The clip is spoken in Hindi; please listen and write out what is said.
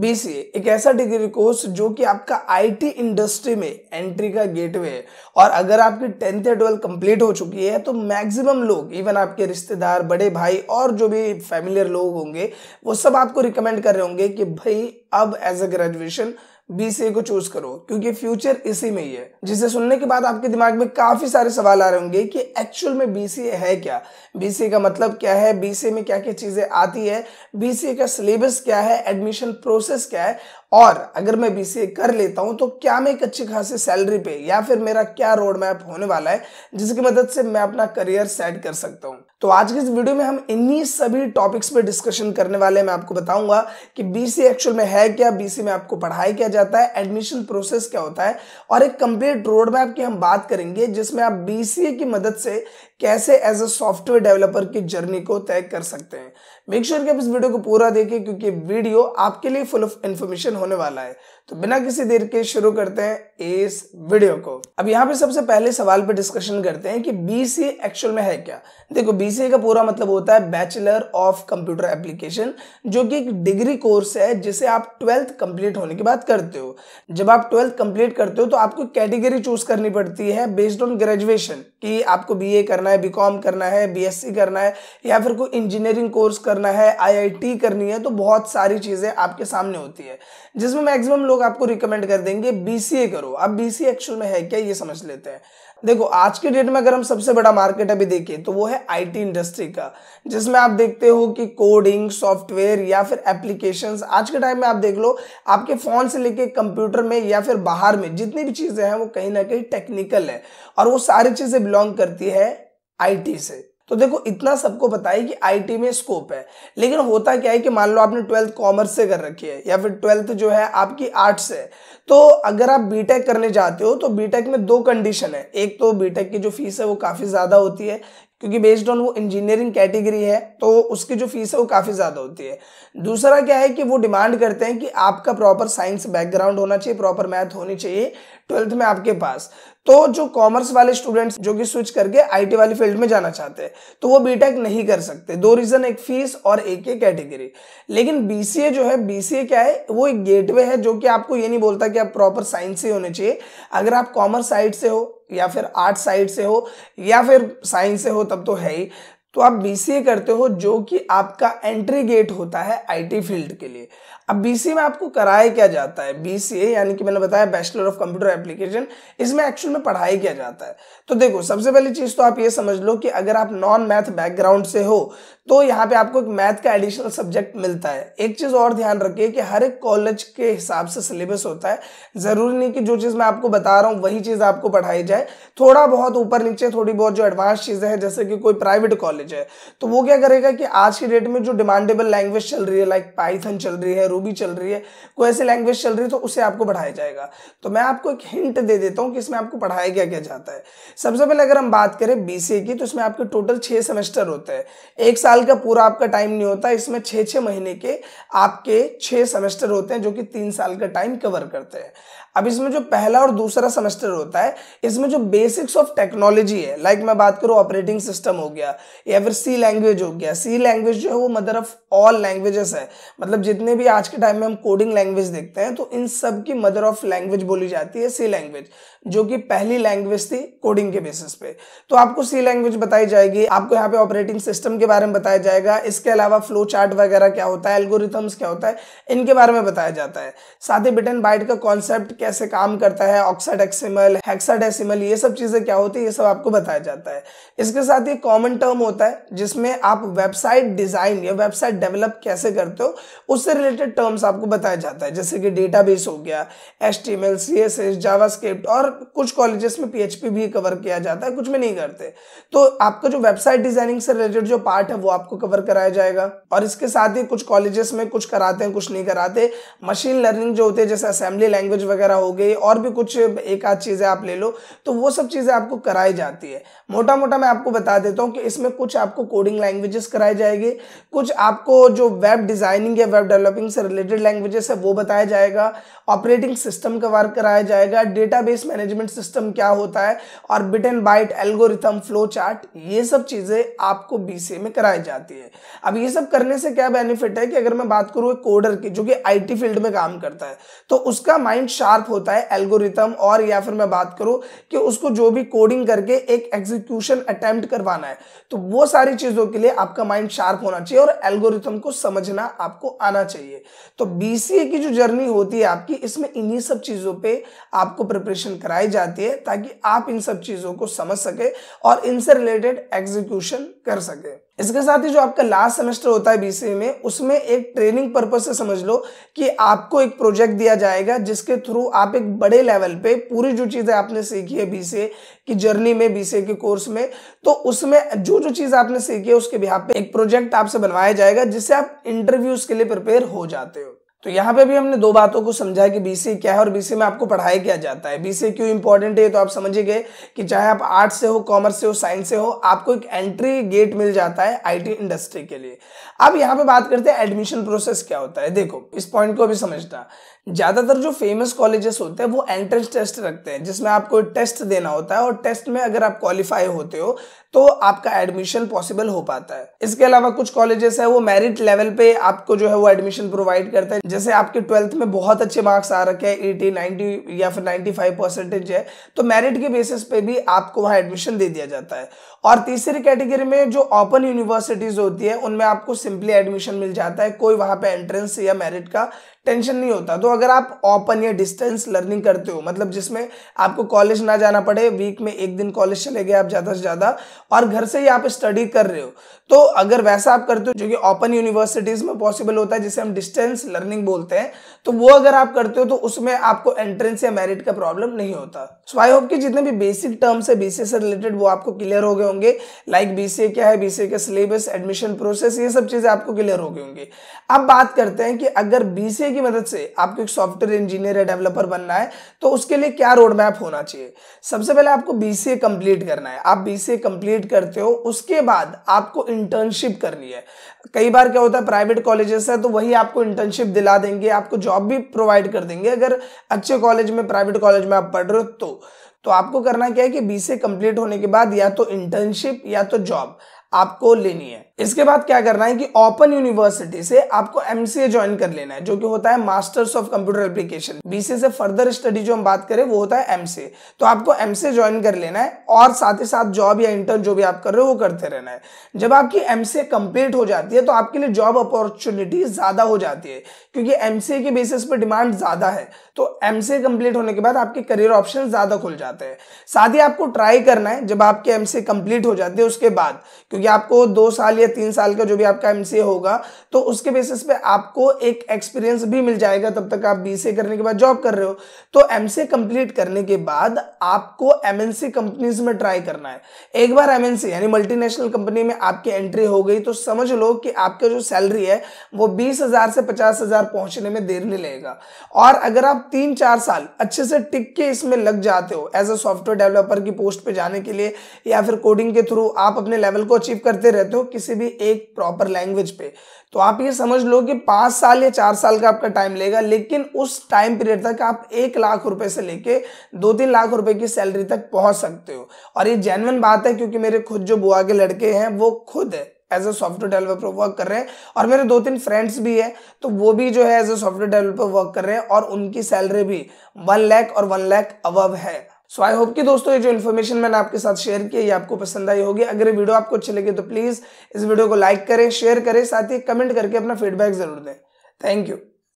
बीसीए एक ऐसा डिग्री कोर्स जो कि आपका आईटी इंडस्ट्री में एंट्री का गेटवे है और अगर आपकी टेंथ या ट्वेल्थ कंप्लीट हो चुकी है तो मैक्सिमम लोग इवन आपके रिश्तेदार बड़े भाई और जो भी फैमिलियर लोग होंगे वो सब आपको रिकमेंड कर रहे होंगे कि भाई अब as a graduation B C को चूज करो क्योंकि फ्यूचर इसी में ही है जिसे सुनने के बाद आपके दिमाग में काफी सारे सवाल आ रहे होंगे कि एक्चुअल में बी सी ए है क्या बी सी ए का मतलब क्या है बी सी में क्या क्या चीजें आती है बी सी ए का सिलेबस क्या है एडमिशन प्रोसेस क्या है और अगर मैं बी कर लेता हूँ तो क्या मैं एक अच्छी खासी सैलरी पे या फिर मेरा क्या रोड मैप होने वाला है जिसकी मदद से मैं अपना करियर सेट कर सकता हूँ तो आज के इस वीडियो में हम इन्हीं सभी टॉपिक्स पर डिस्कशन करने वाले हैं मैं आपको बताऊंगा कि बीसी एक्चुअल में है क्या बीसी में आपको पढ़ाया क्या जाता है एडमिशन प्रोसेस क्या होता है और एक कंप्लीट रोड मैप की हम बात करेंगे जिसमें आप बीसीए की मदद से कैसे एज अ सॉफ्टवेयर डेवलपर की जर्नी को तय कर सकते हैं मेक श्योर sure कि आप इस वीडियो को पूरा देखें क्योंकि वीडियो आपके लिए फुल ऑफ इन्फॉर्मेशन होने वाला है तो बिना किसी देर के शुरू करते हैं इस वीडियो को अब यहाँ पे सबसे पहले सवाल पे डिस्कशन करते हैं कि बीसीए एक्चुअल में है क्या देखो बीसीए का पूरा मतलब होता है बैचलर ऑफ कंप्यूटर एप्लीकेशन जो कि एक डिग्री कोर्स है जिसे आप ट्वेल्थ कंप्लीट होने की बात करते हो जब आप ट्वेल्थ कंप्लीट करते हो तो आपको कैटेगरी चूज करनी पड़ती है बेस्ड ऑन ग्रेजुएशन कि आपको बी करना है बी करना है बी करना है या फिर कोई इंजीनियरिंग कोर्स करना है आई करनी है तो बहुत सारी चीजें आपके सामने होती है जिसमें मैक्सिमम लोग आपको रिकमेंड कर देंगे बीसीए करो अब बीसीए एक्चुअल में है क्या ये समझ लेते हैं देखो आज के डेट में अगर हम सबसे बड़ा मार्केट अभी देखें तो वो है आईटी इंडस्ट्री का जिसमें आप देखते हो कि कोडिंग सॉफ्टवेयर या फिर एप्लीकेशंस आज के टाइम में आप देख लो आपके फोन से लेके कंप्यूटर में या फिर बाहर में जितनी भी चीजें हैं वो कहीं ना कहीं टेक्निकल है और वो सारी चीजें बिलोंग करती है आईटी से तो देखो इतना सबको पता है कि आईटी में स्कोप है लेकिन होता क्या है कि मान लो आपने ट्वेल्थ कॉमर्स से कर रखी है या फिर ट्वेल्थ जो है आपकी आर्ट्स है तो अगर आप बीटेक करने जाते हो तो बीटेक में दो कंडीशन है एक तो बीटेक की जो फीस है वो काफ़ी ज़्यादा होती है क्योंकि बेस्ड ऑन वो इंजीनियरिंग कैटेगरी है तो उसकी जो फीस है वो काफ़ी ज़्यादा होती है दूसरा क्या है कि वो डिमांड करते हैं कि आपका प्रॉपर साइंस बैकग्राउंड होना चाहिए प्रॉपर मैथ होनी चाहिए ट्वेल्थ में आपके पास तो जो कॉमर्स वाले स्टूडेंट्स जो कि स्विच करके आईटी वाली फील्ड में जाना चाहते हैं तो वो बीटेक नहीं कर सकते दो रीजन एक फीस और एक एक कैटेगरी लेकिन बीसीए जो है बीसीए क्या है वो एक गेटवे है जो कि आपको ये नहीं बोलता कि आप प्रॉपर साइंस से होने चाहिए अगर आप कॉमर्स साइड से हो या फिर आर्ट साइड से हो या फिर साइंस से हो तब तो है ही तो आप बीसीए करते हो जो कि आपका एंट्री गेट होता है आईटी फील्ड के लिए अब बीसीए में आपको कराया क्या जाता है बीसीए यानी कि मैंने बताया बैचलर ऑफ कंप्यूटर एप्लीकेशन इसमें एक्चुअल में पढ़ाई किया जाता है तो देखो सबसे पहली चीज तो आप ये समझ लो कि अगर आप नॉन मैथ बैकग्राउंड से हो तो यहाँ पे आपको एक मैथ का एडिशनल सब्जेक्ट मिलता है एक चीज और ध्यान रखिए कि हर एक कॉलेज के हिसाब से सिलेबस होता है जरूरी नहीं कि जो चीज मैं आपको बता रहा हूँ वही चीज आपको पढ़ाई जाए थोड़ा बहुत ऊपर नीचे थोड़ी बहुत जो एडवांस चीजें हैं जैसे कि कोई प्राइवेट कॉलेज नॉलेज है तो वो क्या करेगा कि आज की डेट में जो डिमांडेबल लैंग्वेज चल रही है लाइक पाइथन चल रही है रूबी चल रही है कोई ऐसी लैंग्वेज चल रही है तो उसे आपको पढ़ाया जाएगा तो मैं आपको एक हिंट दे देता हूँ कि इसमें आपको पढ़ाया क्या क्या जाता है सबसे पहले अगर हम बात करें बीसीए की तो इसमें आपके टोटल छः सेमेस्टर होते हैं एक साल का पूरा आपका टाइम नहीं होता इसमें छः छः महीने के आपके छः सेमेस्टर होते हैं जो कि तीन साल का टाइम कवर करते हैं अब इसमें जो पहला और दूसरा सेमेस्टर होता है इसमें जो बेसिक्स ऑफ टेक्नोलॉजी है लाइक मैं बात करूँ ऑपरेटिंग सिस्टम हो गया या फिर सी लैंग्वेज हो गया सी लैंग्वेज जो है वो मदर ऑफ ऑल लैंग्वेजेस है मतलब जितने भी आज के टाइम में हम कोडिंग लैंग्वेज देखते हैं तो इन सब की मदर ऑफ लैंग्वेज बोली जाती है सी लैंग्वेज जो कि पहली लैंग्वेज थी कोडिंग के बेसिस पे तो आपको सी लैंग्वेज बताई जाएगी आपको यहाँ पे ऑपरेटिंग सिस्टम के बारे में बताया जाएगा इसके अलावा फ्लो चार्ट वगैरह क्या होता है एल्गोरिथम्स क्या होता है इनके बारे में बताया जाता है साथ ही बिट एंड बाइट का कॉन्सेप्ट कैसे काम करता है ऑक्साडेक्सिमल हेक्साडेसिमल ये सब चीज़ें क्या होती है ये सब आपको बताया जाता है इसके साथ ही कॉमन टर्म होता है जिसमें आप वेबसाइट डिज़ाइन या वेबसाइट डेवलप कैसे करते हो उससे रिलेटेड टर्म्स आपको बताया जाता है जैसे कि डेटाबेस हो गया H T M L C S S JavaScript और कुछ कॉलेजेस में पीएचपी भी कवर किया जाता है कुछ में नहीं करते तो आपका जो वेबसाइट डिजाइनिंग से रिलेटेड जो पार्ट है वो आपको कवर कराया जाएगा और इसके साथ ही कुछ कॉलेजेस में कुछ कराते हैं कुछ नहीं कराते मशीन लर्निंग जो होते हैं जैसे असेंबली लैंग्वेज वगैरह वगैरह हो गई और भी कुछ एक आध चीज़ें आप ले लो तो वो सब चीज़ें आपको कराई जाती है मोटा मोटा मैं आपको बता देता हूँ कि इसमें कुछ आपको कोडिंग लैंग्वेजेस कराई जाएगी कुछ आपको जो वेब डिज़ाइनिंग या वेब डेवलपिंग से रिलेटेड लैंग्वेजेस है वो बताया जाएगा ऑपरेटिंग सिस्टम का वर्क कराया जाएगा डेटा मैनेजमेंट सिस्टम क्या होता है और bit and byte algorithm flow chart ये सब चीज़ें आपको बीसीए में कराई जाती है अब ये सब करने से क्या बेनिफिट है कि अगर मैं बात करूँ कोडर की जो कि आईटी फील्ड में काम करता है तो उसका माइंड शार्प आप होता है एल्गोरिथम और या फिर मैं बात करूं कि उसको जो भी कोडिंग करके एक एग्जीक्यूशन अटेम्प्ट करवाना है तो वो सारी चीज़ों के लिए आपका माइंड शार्प होना चाहिए और एल्गोरिथम को समझना आपको आना चाहिए तो बी की जो जर्नी होती है आपकी इसमें इन्हीं सब चीज़ों पर आपको प्रिपरेशन कराई जाती है ताकि आप इन सब चीज़ों को समझ सके और इनसे रिलेटेड एग्जीक्यूशन कर सके इसके साथ ही जो आपका लास्ट सेमेस्टर होता है बीसीए में उसमें एक ट्रेनिंग पर्पज से समझ लो कि आपको एक प्रोजेक्ट दिया जाएगा जिसके थ्रू आप एक बड़े लेवल पे पूरी जो चीज़ें आपने सीखी है बीसीए की जर्नी में बीसीए के कोर्स में तो उसमें जो जो चीज़ आपने सीखी है उसके बिहार पे एक प्रोजेक्ट आपसे बनवाया जाएगा जिससे आप इंटरव्यूज के लिए प्रिपेयर हो जाते हो तो यहाँ पे भी हमने दो बातों को समझा कि बीसीए क्या है और बीसीए में आपको पढ़ाया क्या जाता है बीसीए क्यों इंपॉर्टेंट है तो आप समझिए कि चाहे आप आर्ट्स से हो कॉमर्स से हो साइंस से हो आपको एक एंट्री गेट मिल जाता है आईटी इंडस्ट्री के लिए अब यहाँ पे बात करते हैं एडमिशन प्रोसेस क्या होता है देखो इस पॉइंट को भी समझना ज़्यादातर जो फेमस कॉलेजेस होते हैं वो एंट्रेंस टेस्ट रखते हैं जिसमें आपको टेस्ट देना होता है और टेस्ट में अगर आप क्वालिफाई होते हो तो आपका एडमिशन पॉसिबल हो पाता है इसके अलावा कुछ कॉलेजेस है वो मेरिट लेवल पे आपको जो है वो एडमिशन प्रोवाइड करते हैं जैसे आपके ट्वेल्थ में बहुत अच्छे मार्क्स आ रखे हैं एटी नाइनटी या फिर नाइन्टी फाइव परसेंटेज है तो मेरिट के बेसिस पे भी आपको वहाँ एडमिशन दे दिया जाता है और तीसरी कैटेगरी में जो ओपन यूनिवर्सिटीज होती है उनमें आपको सिंपली एडमिशन मिल जाता है कोई वहाँ पर एंट्रेंस या मेरिट का टेंशन नहीं होता तो अगर आप ओपन या डिस्टेंस लर्निंग करते हो मतलब जिसमें आपको कॉलेज ना जाना पड़े वीक में एक दिन कॉलेज चले गए आप ज़्यादा से ज़्यादा और घर से ही आप स्टडी कर रहे हो तो अगर वैसा आप करते हो जो कि ओपन यूनिवर्सिटीज़ में पॉसिबल होता है जिसे हम डिस्टेंस लर्निंग बोलते हैं तो वो अगर आप करते हो तो उसमें आपको एंट्रेंस या मेरिट का प्रॉब्लम नहीं होता सो आई होप कि जितने भी बेसिक टर्म्स है बीसीए से रिलेटेड वो आपको क्लियर हो गए होंगे लाइक बीसीए क्या है बीसीए का सिलेबस एडमिशन प्रोसेस ये सब चीज़ें आपको क्लियर हो गई होंगी अब बात करते हैं कि अगर बीसीए की मदद से आपके एक सॉफ्टवेयर इंजीनियर या डेवलपर बनना है तो उसके लिए क्या रोड मैप होना चाहिए सबसे पहले आपको बी सी कंप्लीट करना है आप बी सी कंप्लीट करते हो उसके बाद आपको इंटर्नशिप करनी है कई बार क्या होता है प्राइवेट कॉलेजेस है तो वही आपको इंटर्नशिप दिला देंगे आपको जॉब भी प्रोवाइड कर देंगे अगर अच्छे कॉलेज में प्राइवेट कॉलेज में आप पढ़ रहे हो तो तो आपको करना क्या है कि बीसीए कंप्लीट होने के बाद या तो इंटर्नशिप या तो जॉब आपको लेनी है इसके बाद क्या करना है कि ओपन यूनिवर्सिटी से आपको एमसीए ज्वाइन कर लेना है जो कि होता है masters of computer application BCA से फर्दर स्टडी जो हम बात करें वो होता है एमसीए तो आपको एमसीए ज्वाइन कर लेना है और साथ ही साथ जॉब या इंटर्न जो भी आप कर रहे हो वो करते रहना है जब आपकी एमसीए कंप्लीट हो जाती है तो आपके लिए जॉब अपॉर्चुनिटी ज्यादा हो जाती है क्योंकि एमसीए के बेसिस पर डिमांड ज्यादा है तो एमसीए कंप्लीट होने के बाद आपके करियर ऑप्शन ज्यादा खुल जाते हैं साथ ही आपको ट्राई करना है जब आपके एमसीए कंप्लीट हो जाती है उसके बाद क्योंकि आपको दो साल या तीन साल का जो भी आपका एमसीए होगा तो उसके बेसिस पे आपको एक एक्सपीरियंस भी मिल जाएगा तब तक आप बी करने के बाद जॉब कर रहे हो तो एम कंप्लीट करने के बाद आपको एम कंपनीज में ट्राई करना है एक बार एम यानी मल्टीनेशनल कंपनी में आपकी एंट्री हो गई तो समझ लो कि आपका जो सैलरी है वो बीस से पचास हजार पहुंचने में देर नहीं लगेगा और अगर आप तीन चार साल अच्छे से टिक के इसमें लग जाते हो एज अ सॉफ्टवेयर डेवलपर की पोस्ट पे जाने के लिए या फिर कोडिंग के थ्रू आप अपने लेवल को अचीव करते रहते हो किसी किसी भी एक प्रॉपर लैंग्वेज पे तो आप ये समझ लो कि पांच साल या चार साल का आपका टाइम लेगा लेकिन उस टाइम पीरियड तक आप एक लाख रुपए से लेके दो तीन लाख रुपए की सैलरी तक पहुंच सकते हो और ये जेनवन बात है क्योंकि मेरे खुद जो बुआ के लड़के हैं वो खुद है as a software developer work कर रहे हैं और मेरे दो तीन फ्रेंड्स भी है तो वो भी जो है as a software developer work कर रहे हैं और उनकी सैलरी भी वन लैख और वन लैख अव है सो आई होप कि दोस्तों ये जो इन्फॉर्मेशन मैंने आपके साथ शेयर की ये आपको पसंद आई होगी अगर ये वीडियो आपको अच्छी लगे तो प्लीज़ इस वीडियो को लाइक करें शेयर करें साथ ही कमेंट करके अपना फीडबैक जरूर दें थैंक यू